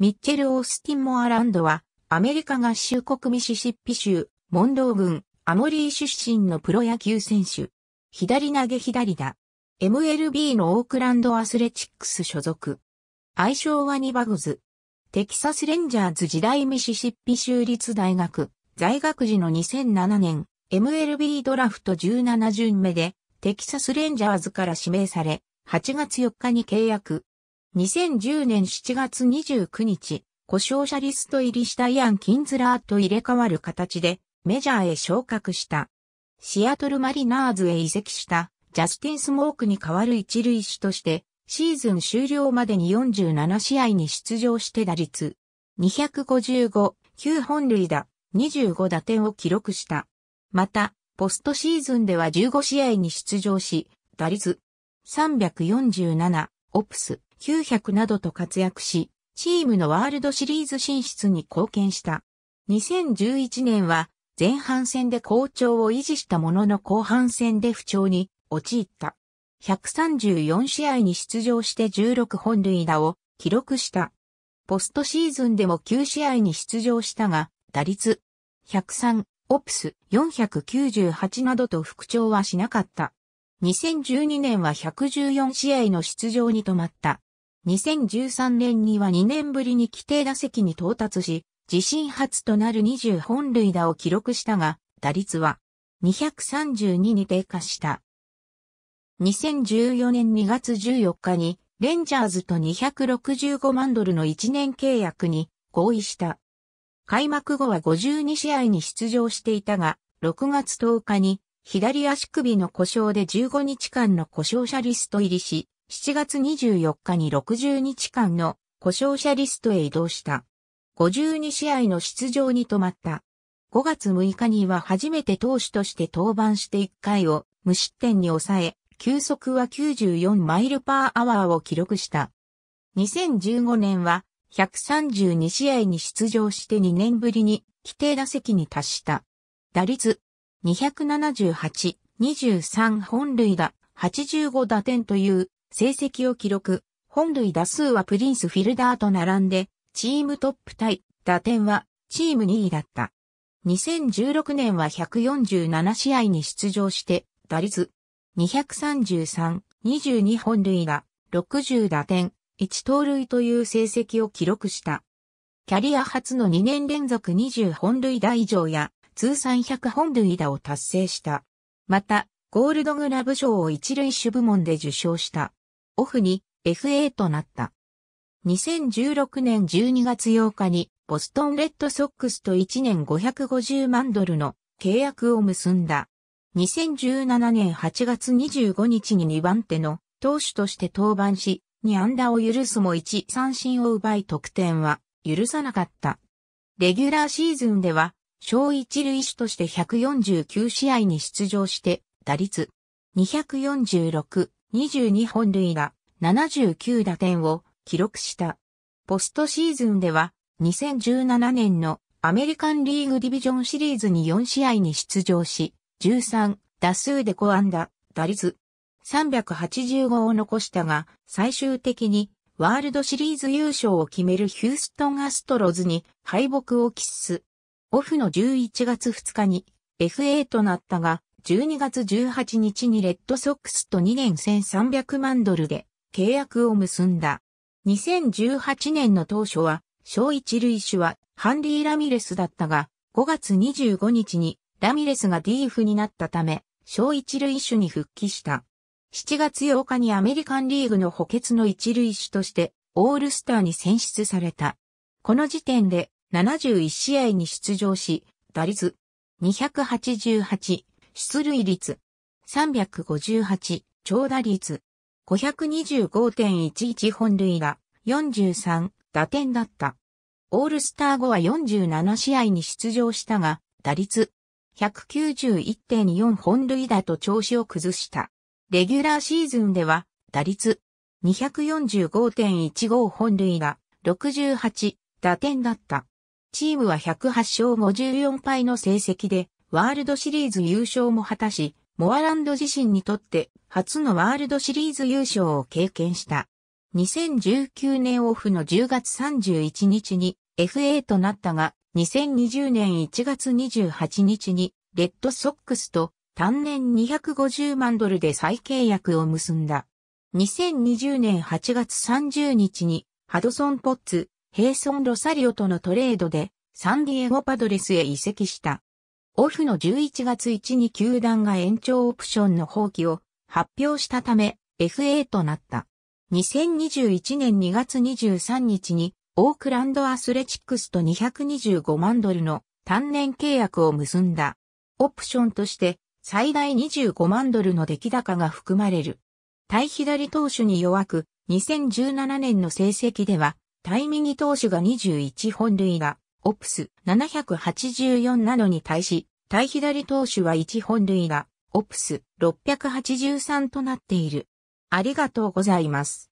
ミッチェル・オースティン・モアランドは、アメリカ合衆国ミシシッピ州、モンロー郡、アモリー出身のプロ野球選手。左投げ左打。MLB のオークランドアスレチックス所属。愛称はニバグズ。テキサスレンジャーズ時代ミシシッピ州立大学、在学時の2007年、MLB ドラフト17巡目で、テキサスレンジャーズから指名され、8月4日に契約、2010年7月29日、故障者リスト入りしたイアン・キンズラーと入れ替わる形で、メジャーへ昇格した。シアトルマリナーズへ移籍した、ジャスティン・スモークに代わる一塁手として、シーズン終了までに47試合に出場して打率、255、9本塁打、25打点を記録した。また、ポストシーズンでは15試合に出場し、打率347、オプス900などと活躍し、チームのワールドシリーズ進出に貢献した。2011年は前半戦で好調を維持したものの後半戦で不調に陥った。134試合に出場して16本塁打を記録した。ポストシーズンでも9試合に出場したが、打率103、オプス498などと復調はしなかった。2012年は114試合の出場に止まった。2013年には2年ぶりに規定打席に到達し、自身初となる20本塁打を記録したが、打率は232に低下した。2014年2月14日に、レンジャーズと265万ドルの1年契約に合意した。開幕後は52試合に出場していたが、6月10日に左足首の故障で15日間の故障者リスト入りし、7月24日に60日間の故障者リストへ移動した。52試合の出場に止まった。5月6日には初めて投手として登板して1回を無失点に抑え、球速は94マイルパーアワーを記録した。2015年は132試合に出場して2年ぶりに規定打席に達した。打率278、23本塁打、85打点という成績を記録。本塁打数はプリンスフィルダーと並んで、チームトップタイ、打点はチーム2位だった。2016年は147試合に出場して、打率233、22本塁打、60打点、1盗塁という成績を記録した。キャリア初の2年連続20本塁打以上や、通算100本塁打を達成した。また、ゴールドグラブ賞を一塁手部門で受賞した。オフに FA となった。2016年12月8日にボストンレッドソックスと1年550万ドルの契約を結んだ。2017年8月25日に2番手の投手として登板し、2安打を許すも1三振を奪い得点は許さなかった。レギュラーシーズンでは、小一塁手として149試合に出場して、打率246、22本塁打、79打点を記録した。ポストシーズンでは2017年のアメリカンリーグディビジョンシリーズに4試合に出場し、13打数で5安打、打率385を残したが、最終的にワールドシリーズ優勝を決めるヒューストンアストロズに敗北を喫す。オフの11月2日に FA となったが、12月18日にレッドソックスと2年1300万ドルで契約を結んだ。2018年の当初は、小一塁手はハンディ・ラミレスだったが、5月25日にラミレスがディーフになったため、小一塁手に復帰した。7月8日にアメリカンリーグの補欠の一塁手としてオールスターに選出された。この時点で71試合に出場し、打率288、出塁率、358、長打率、525.11本塁打、43、打点だった。オールスター後は47試合に出場したが、打率、191.4本塁打と調子を崩した。レギュラーシーズンでは、打率、245.15本塁打、68、打点だった。チームは108勝54敗の成績で、ワールドシリーズ優勝も果たし、モアランド自身にとって初のワールドシリーズ優勝を経験した。2019年オフの10月31日に FA となったが、2020年1月28日にレッドソックスと単年250万ドルで再契約を結んだ。2020年8月30日にハドソン・ポッツ、ヘイソン・ロサリオとのトレードでサンディエゴ・パドレスへ移籍した。オフの11月1に球団が延長オプションの放棄を発表したため FA となった。2021年2月23日にオークランドアスレチックスと225万ドルの単年契約を結んだ。オプションとして最大25万ドルの出来高が含まれる。対左投手に弱く、2017年の成績では、対右投手が21本塁打、オプス784なのに対し、対左投手は1本塁打、オプス683となっている。ありがとうございます。